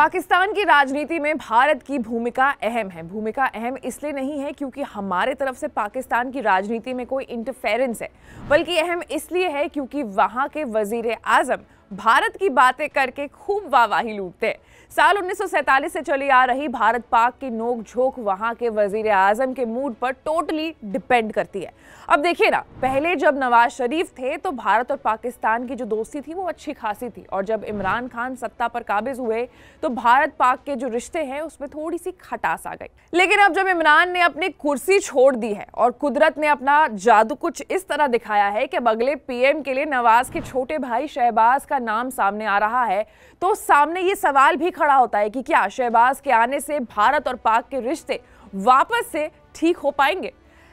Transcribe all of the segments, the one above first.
पाकिस्तान की राजनीति में भारत की भूमिका अहम है भूमिका अहम इसलिए नहीं है क्योंकि हमारे तरफ से पाकिस्तान की राजनीति में कोई इंटरफेरेंस है बल्कि अहम इसलिए है क्योंकि वहाँ के वजीर आजम भारत की बातें करके खूब वाहवाही लूटते हैं साल 1947 से चली आ रही भारत पाक की नोक झोंक वहां के वजीर आजम के मूड पर टोटली डिपेंड करती है अब देखिए ना पहले जब नवाज शरीफ थे तो भारत और पाकिस्तान की जो दोस्ती थी वो अच्छी खासी थी और जब इमरान खान सत्ता पर काबिज हुए तो भारत पाक के जो रिश्ते हैं उसमें थोड़ी सी खटास आ गई लेकिन अब जब इमरान ने अपनी कुर्सी छोड़ दी है और कुदरत ने अपना जादू कुछ इस तरह दिखाया है कि अब अगले पीएम के लिए नवाज के छोटे भाई शहबाज का नाम सामने आ रहा है तो सामने ये सवाल भी खड़ा होता है कि क्या शहबाज के आने से भारत और पाक के रिश्ते वापस से ठीक हो पाएंगे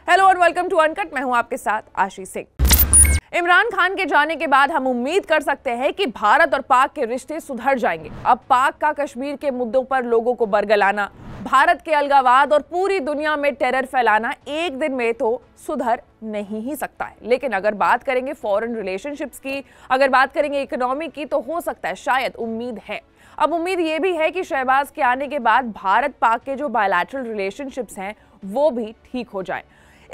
हेलो और वेलकम टू अनकट मैं हूं आपके साथ आशीष सिंह इमरान खान के जाने के बाद हम उम्मीद कर सकते हैं कि भारत और पाक के रिश्ते सुधर जाएंगे अब पाक का कश्मीर के मुद्दों पर लोगों को बरगलाना भारत के अलगावाद और पूरी दुनिया में टेरर फैलाना एक दिन में तो सुधर नहीं ही सकता है लेकिन अगर बात करेंगे फॉरेन रिलेशनशिप्स की अगर बात करेंगे इकोनॉमी की तो हो सकता है शायद उम्मीद है अब उम्मीद ये भी है कि शहबाज के आने के बाद भारत पाक के जो बायलैटरल रिलेशनशिप्स हैं वो भी ठीक हो जाए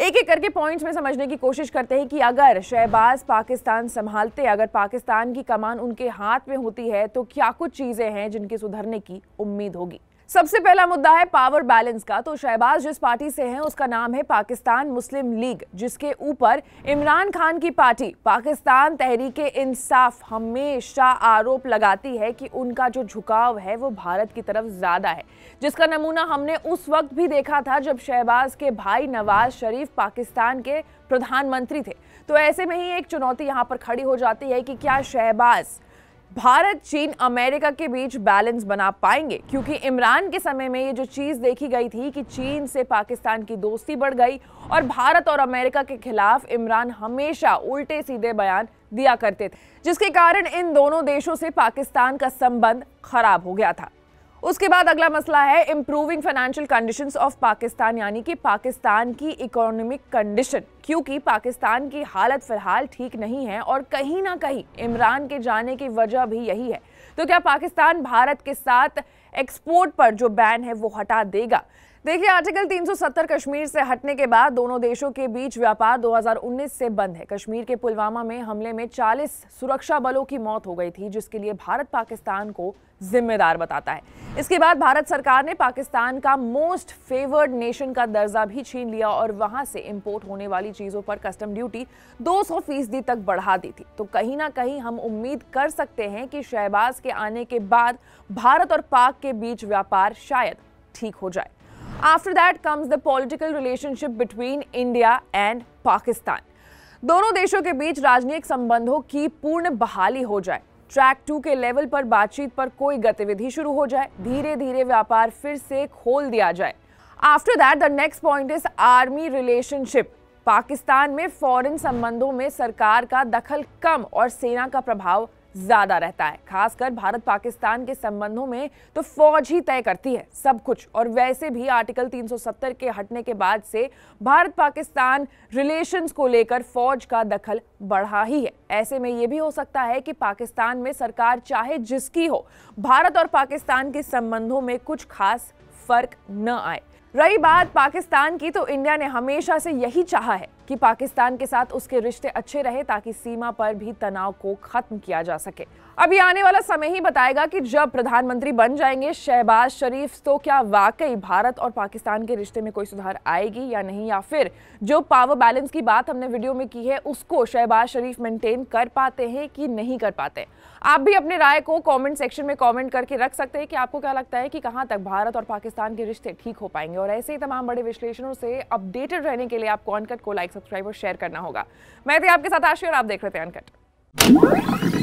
एक एक करके पॉइंट्स में समझने की कोशिश करते हैं कि अगर शहबाज पाकिस्तान संभालते अगर पाकिस्तान की कमान उनके हाथ में होती है तो क्या कुछ चीज़ें हैं जिनके सुधरने की उम्मीद होगी सबसे पहला मुद्दा है पावर बैलेंस का तो शहबाज जिस पार्टी से हैं उसका नाम है पाकिस्तान मुस्लिम लीग जिसके ऊपर इमरान खान की पार्टी पाकिस्तान तहरीक इंसाफ हमेशा आरोप लगाती है कि उनका जो झुकाव है वो भारत की तरफ ज़्यादा है जिसका नमूना हमने उस वक्त भी देखा था जब शहबाज के भाई नवाज शरीफ पाकिस्तान के प्रधानमंत्री थे तो ऐसे में ही एक चुनौती यहाँ पर खड़ी हो जाती है कि क्या शहबाज़ भारत चीन अमेरिका के बीच बैलेंस बना पाएंगे क्योंकि इमरान के समय में ये जो चीज़ देखी गई थी कि चीन से पाकिस्तान की दोस्ती बढ़ गई और भारत और अमेरिका के खिलाफ इमरान हमेशा उल्टे सीधे बयान दिया करते थे जिसके कारण इन दोनों देशों से पाकिस्तान का संबंध खराब हो गया था उसके बाद अगला मसला है improving financial conditions of Pakistan यानी कि पाकिस्तान की इकोनॉमिक कंडीशन क्योंकि पाकिस्तान की हालत फिलहाल ठीक नहीं है और कहीं ना कहीं इमरान के जाने की वजह भी यही है तो क्या पाकिस्तान भारत के साथ एक्सपोर्ट पर जो बैन है वो हटा देगा देखिए आर्टिकल 370 कश्मीर से हटने के बाद दोनों देशों के बीच व्यापार 2019 से बंद है कश्मीर के पुलवामा में हमले में 40 सुरक्षा बलों की मौत हो गई थी जिसके लिए भारत पाकिस्तान को जिम्मेदार बताता है इसके बाद भारत सरकार ने पाकिस्तान का मोस्ट फेवर्ड नेशन का दर्जा भी छीन लिया और वहां से इम्पोर्ट होने वाली चीजों पर कस्टम ड्यूटी दो फीसदी तक बढ़ा दी थी तो कहीं ना कहीं हम उम्मीद कर सकते हैं कि शहबाज के आने के बाद भारत और पाक के बीच व्यापार शायद ठीक हो जाए after that comes the political relationship between India and Pakistan दोनों देशों के बीच राजनीतिक संबंधों की पूर्ण बहाली हो जाए ट्रैक टू के लेवल पर बातचीत पर कोई गतिविधि शुरू हो जाए धीरे धीरे व्यापार फिर से खोल दिया जाए after that the next point is army relationship Pakistan में फॉरेन संबंधों में सरकार का दखल कम और सेना का प्रभाव ज्यादा रहता है खासकर भारत पाकिस्तान के संबंधों में तो फौज ही तय करती है सब कुछ और वैसे भी आर्टिकल 370 के हटने के बाद से भारत पाकिस्तान रिलेशंस को लेकर फौज का दखल बढ़ा ही है ऐसे में यह भी हो सकता है कि पाकिस्तान में सरकार चाहे जिसकी हो भारत और पाकिस्तान के संबंधों में कुछ खास फर्क न आए रही बात पाकिस्तान की तो इंडिया ने हमेशा से यही चाहा है कि पाकिस्तान के साथ उसके रिश्ते अच्छे रहे ताकि सीमा पर भी तनाव को खत्म किया जा सके अभी आने वाला समय ही बताएगा कि जब प्रधानमंत्री बन जाएंगे शहबाज शरीफ तो क्या वाकई भारत और पाकिस्तान के रिश्ते में कोई सुधार आएगी या नहीं या फिर जो पावर बैलेंस की बात हमने वीडियो में की है उसको शहबाज शरीफ मेंटेन कर पाते हैं कि नहीं कर पाते आप भी अपने राय को कॉमेंट सेक्शन में कॉमेंट करके रख सकते हैं कि आपको क्या लगता है कि कहाँ तक भारत और पाकिस्तान के रिश्ते ठीक हो पाएंगे और ऐसे ही तमाम बड़े विश्लेषणों से अपडेटेड रहने के लिए आप कॉन्कट को लाइक सब्सक्राइब और शेयर करना होगा मैं थी आपके साथ आशी और आप देख रहे थे अनकट